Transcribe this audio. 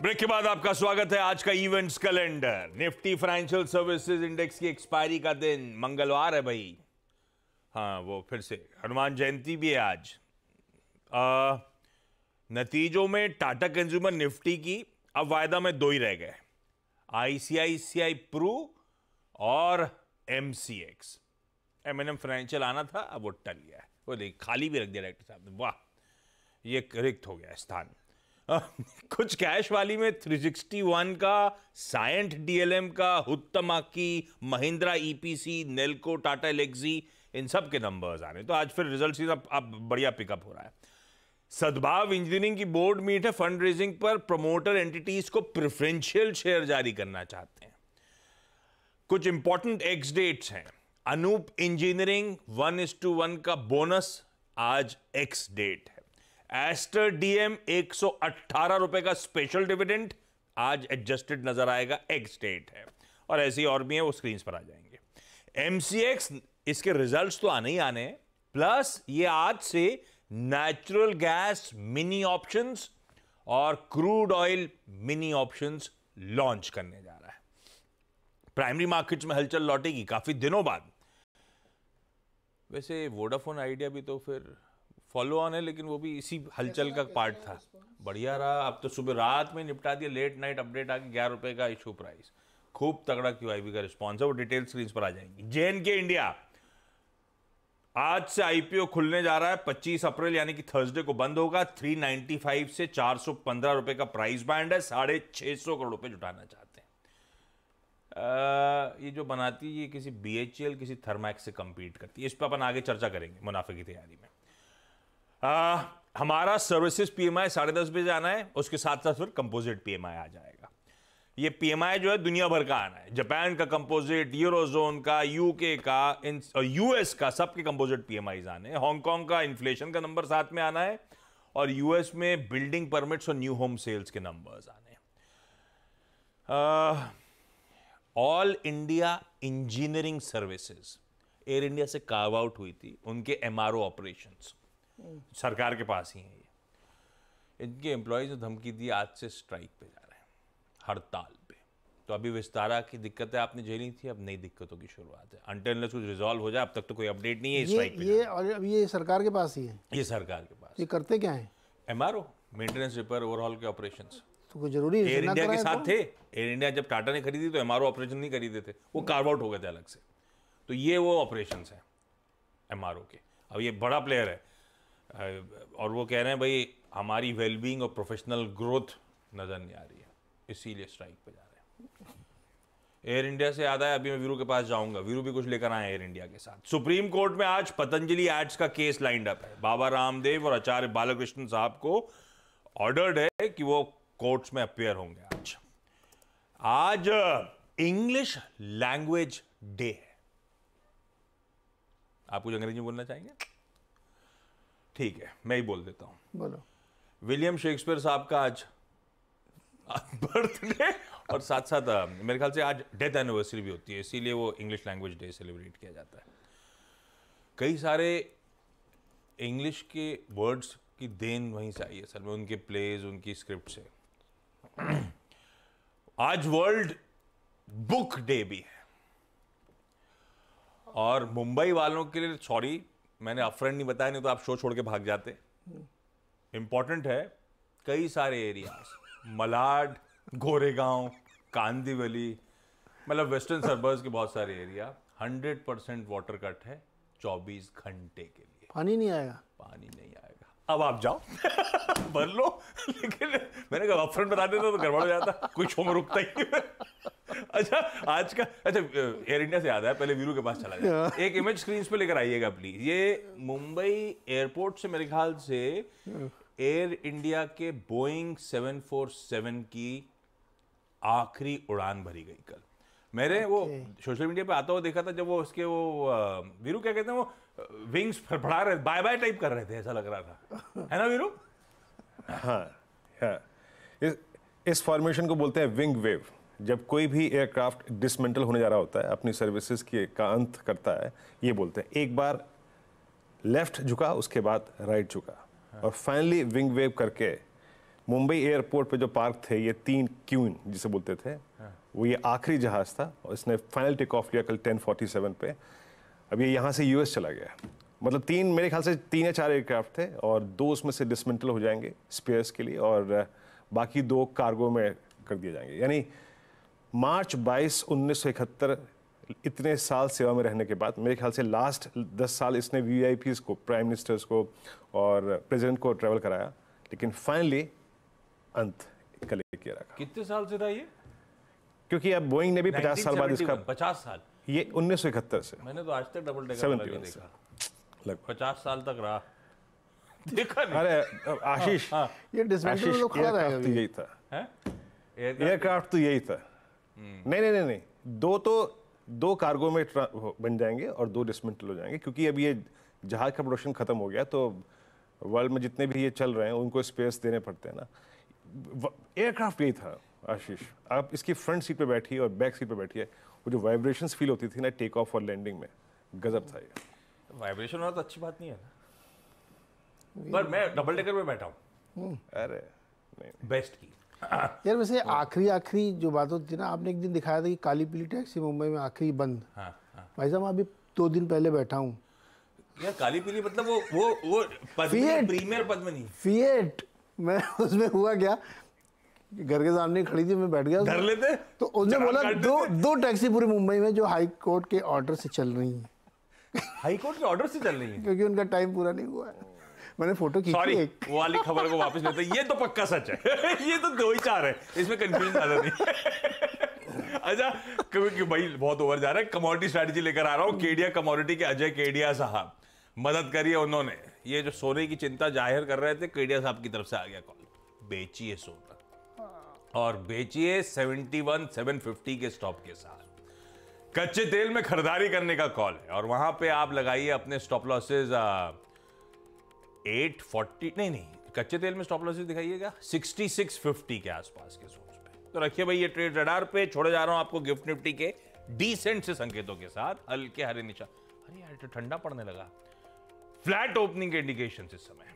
Break के बाद आपका स्वागत है आज का events calendar Nifty financial services index की एक्सपायरी का दिन मंगलवार है भाई हाँ वो फिर से हनुमान जयंती भी है आज आ, नतीजों में टाटा कंज्यूमर निफ्टी की अब वायदा में दो ही रह गए आईसीआईसीआई प्रू और एमसीएक्स एमएनएम फाइनेंशियल आना था अब वो टल गया है वो देख खाली भी रख दिया डायरेक्टर साहब ने वाह ये रिक्त हो गया स्थान कुछ कैश वाली में 361 का साइंट डीएलएम का हुत्तमा की महिंद्रा ईपीसी नेल्को टाटा एलेक्सी इन सब के नंबर्स आ रहे हैं तो आज फिर रिजल्ट सीधा अब बढ़िया पिकअप हो रहा है सद्भाव इंजीनियरिंग की बोर्ड मीट है फंड रेजिंग पर प्रमोटर एंटिटीज को प्रिफरेंशियल शेयर जारी करना चाहते हैं कुछ इंपॉर्टेंट एक्स डेट्स हैं Anoop engineering one is to one का बोनस आज एक्स डेट एस्टर डीएम 118 रुपए का स्पेशल डिविडेंड आज एडजस्टेड नजर आएगा एग स्टेट है और ऐसी और भी है वो स्क्रीन पर आ जाएंगे एमसीएक्स इसके रिजल्ट्स तो आने ही आने हैं प्लस ये आज से नेचुरल गैस मिनी ऑप्शंस और crude oil mini options launch करने जा रहा है प्राइमरी मार्केट्स में हलचल लौटेगी काफी दिनों बाद वैसे वोडाफोन आइडिया भी तो फिर फॉलो ऑन है लेकिन वो भी इसी हलचल का पार्ट था बढ़िया रहा अब तो सुबह रात में निपटा दिया लेट नाइट अपडेट आके ग्यारह रुपए का इशू प्राइस खूब तगड़ा क्यू आई का रिस्पॉन्स है वो डिटेल स्क्रीन पर आ जाएंगी जे के इंडिया आज से आईपीओ खुलने जा रहा है 25 अप्रैल यानी कि थर्सडे को बंद होगा 395 से 415 रुपए का प्राइस बैंड है साढ़े छह सौ करोड़ रुपए जुटाना चाहते हैं आ, ये जो बनाती है ये किसी बी किसी थर्मैक्स से कम्पीट करती है इस पर अपन आगे चर्चा करेंगे मुनाफे की तैयारी में आ, हमारा सर्विसेज पीएमआई साढ़े दस बजे आना है उसके साथ साथ फिर कंपोजिट पीएमआई आ जाएगा ये पीएमआई जो है दुनिया भर का आना है जापान का कंपोजिट यूरोजोन का यूके का यूएस का सबके कंपोजिट पीएमआई आने हैं हांगकांग का इन्फ्लेशन का नंबर साथ में आना है और यूएस में बिल्डिंग परमिट्स और न्यू होम सेल्स के नंबर्स आने हैं all India engineering services Air India से कार्व आउट हुई थी उनके एमआरओ ऑपरेशंस सरकार के पास ही हैं ये इनके एम्प्लॉयज़ ने धमकी दी आज से स्ट्राइक पे जा रहे हैं हड़ताल पे तो अभी विस्तारा की दिक्कतें आपने झेली थी अब नई दिक्कतों की शुरुआत है अनटेनलेस कुछ रिजॉल्व हो जाए अब तक तो कोई अपडेट नहीं है ये पे ये और अब ये सरकार के पास ही है ये सरकार के पास ये करते क्या है M R O maintenance repair overall के ऑपरेशन तो कोई जरूरी एयर इंडिया तो के साथ थे एयर इंडिया जब टाटा ने खरीदी तो एम आर ओ ऑपरेशन नहीं खरीदे थे वो कार्व आउट हो गए थे अलग से तो ये वो ऑपरेशन है एम आर ओ के अब ये बड़ा प्लेयर है और वो कह रहे हैं भाई हमारी वेलबींग और प्रोफेशनल ग्रोथ नज़र नहीं आ रही है इसीलिए स्ट्राइक पे जा रहे हैं एयर इंडिया से याद आया अभी मैं वीरू के पास जाऊंगा वीरू भी कुछ लेकर आए एयर इंडिया के साथ सुप्रीम कोर्ट में आज पतंजलि एड्स का केस लाइंड अप है बाबा रामदेव और आचार्य बालकृष्ण साहब को ऑर्डर्ड है कि वो कोर्ट्स में अपेयर होंगे आज आज इंग्लिश लैंग्वेज डे है आप कुछ अंग्रेजी बोलना चाहेंगे ठीक है मैं ही बोल देता हूँ बोलो विलियम शेक्सपियर साहब का आज बर्थडे और साथ साथ मेरे ख्याल से आज डेथ एनिवर्सरी भी होती है इसीलिए वो इंग्लिश लैंग्वेज डे सेलिब्रेट किया जाता है कई सारे इंग्लिश के वर्ड्स की देन वहीं से आई है सर में उनके प्लेज उनकी स्क्रिप्ट से आज वर्ल्ड बुक डे भी है और मुंबई वालों के लिए सॉरी मैंने अपफ्रंट नहीं बताया नहीं तो आप शो छोड़ के भाग जाते इम्पोर्टेंट है कई सारे एरियाज मलाड गोरेगांव कांदीवली मतलब वेस्टर्न सर्बर्स के बहुत सारे area hundred percent water cut है चौबीस घंटे के लिए पानी नहीं आएगा पानी नहीं आएगा अब आप जाओ भर लो लेकिन मैंने कहा अपफ्रंट बता देता तो गड़बड़ हो जाता कुछ शो में रुकता ही नहीं अच्छा आज का अच्छा एयर इंडिया से याद है पहले वीरू के पास चला गया हाँ। एक इमेज स्क्रीन पे लेकर आइएगा प्लीज ये मुंबई एयरपोर्ट से मेरे ख्याल से एयर इंडिया के बोइंग 747 की आखिरी उड़ान भरी गई कल मैंने okay. वो सोशल मीडिया पे आता हुआ देखा था जब वो उसके वो वीरू क्या कहते हैं वो विंग्स फड़फड़ा रहे बाय बाय टाइप कर रहे थे ऐसा लग रहा था है ना वीरू हाँ, हाँ इस, इस फॉर्मेशन को बोलते हैं विंग वेव जब कोई भी एयरक्राफ्ट डिसमेंटल होने जा रहा होता है अपनी सर्विसेज के का अंत करता है ये बोलते हैं एक बार लेफ्ट झुका उसके बाद राइट झुका हाँ। और फाइनली विंग वेव करके मुंबई एयरपोर्ट पे जो पार्क थे ये तीन क्यून जिसे बोलते थे हाँ। वो ये आखिरी जहाज़ था और इसने फाइनल टेक ऑफ लिया कल टेन फोर्टी सेवन पे अब ये यहाँ से यूएस चला गया मतलब तीन मेरे ख्याल से तीन या चार एयरक्राफ्ट थे और दो उसमें से डिसमेंटल हो जाएंगे स्पेयर्स के लिए और बाकी दो कार्गो में कर दिए जाएंगे यानी मार्च 22 1971 इतने साल सेवा में रहने के बाद मेरे ख्याल से लास्ट 10 साल इसने वी को प्राइम मिनिस्टर्स को और प्रेसिडेंट को ट्रैवल कराया लेकिन फाइनली अंत कलेक्ट किया रखा कितने साल से था ये क्योंकि अब बोइंग ने भी पचास साल बाद इसका पचास साल ये उन्नीस से मैंने तो आज तक डबल डेकर देखा पचास साल तक रहा देखा नहीं अरे आशीष हाँ, हाँ। ये डिसमेंटल तो खड़ा रहेगा यही था एयरक्राफ्ट तो यही था हम्म। नहीं नहीं नहीं दो तो दो कार्गो में बन जाएंगे और दो डिसमेंटल हो जाएंगे क्योंकि अब ये जहाज का प्रोडक्शन खत्म हो गया तो वर्ल्ड में जितने भी ये चल रहे हैं उनको स्पेस देने पड़ते हैं ना एयरक्राफ्ट यही था आशीष आप इसकी फ्रंट सीट पर बैठिए और बैक सीट पर बैठिए वो जो वाइब्रेशन फील होती थी ना टेक ऑफ और लैंडिंग में गजब था ये वाइब्रेशन होना तो अच्छी बात नहीं है ना पर मैं डबल डेकर में बैठा हूँ हम्म। अरे बेस्ट की हाँ। यार वैसे हाँ। आखिरी आखिरी जो बात होती है ना आपने एक दिन दिखाया था कि काली पीली टैक्सी मुंबई में आखिरी बंद हाँ, हाँ। भाई साहब अभी दो दिन पहले बैठा हूँ यार काली पीली मतलब वो वो वो प्रीमियर पद्मनी फिएट मैं उसमें हुआ क्या घर के सामने खड़ी थी मैं बैठ गया धर लेते तो उसने बोला दो दो टैक्सी पूरी मुंबई में जो हाई कोर्ट के ऑर्डर से चल रही है हाई कोर्ट के ऑर्डर से चल रही है क्योंकि उनका टाइम पूरा नहीं हुआ है मैंने फोटो की सॉरी वो वाली खबर को वापस लेते ये तो पक्का सच है ये तो दो ही चार है इसमें कंफ्यूजन ज्यादा नहीं अच्छा क्योंकि भाई बहुत ओवर जा रहा है कमोडिटी स्ट्रेटजी लेकर आ रहा हूँ केडिया कमोडिटी के अजय केडिया साहब मदद करिए उन्होंने ये जो सोने की चिंता जाहिर कर रहे थे केडिया साहब की तरफ से आ गया कॉल बेचिए सोना और बेचिए 71 750 के स्टॉप के साथ कच्चे तेल में खरीदारी करने का कॉल है और वहां पे आप लगाइए अपने स्टॉप लॉसेज 840 नहीं नहीं कच्चे तेल में स्टॉप लॉसेस दिखाइएगा 6650 के आसपास के जोन पे तो रखिए भाई ये ट्रेड रडार पे छोड़े जा रहा हूं आपको गिफ्ट निफ्टी के डिसेंट से संकेतों के साथ हल्के हरे निशा अरे यार तो ठंडा पड़ने लगा फ्लैट ओपनिंग के इंडिकेशन इस समय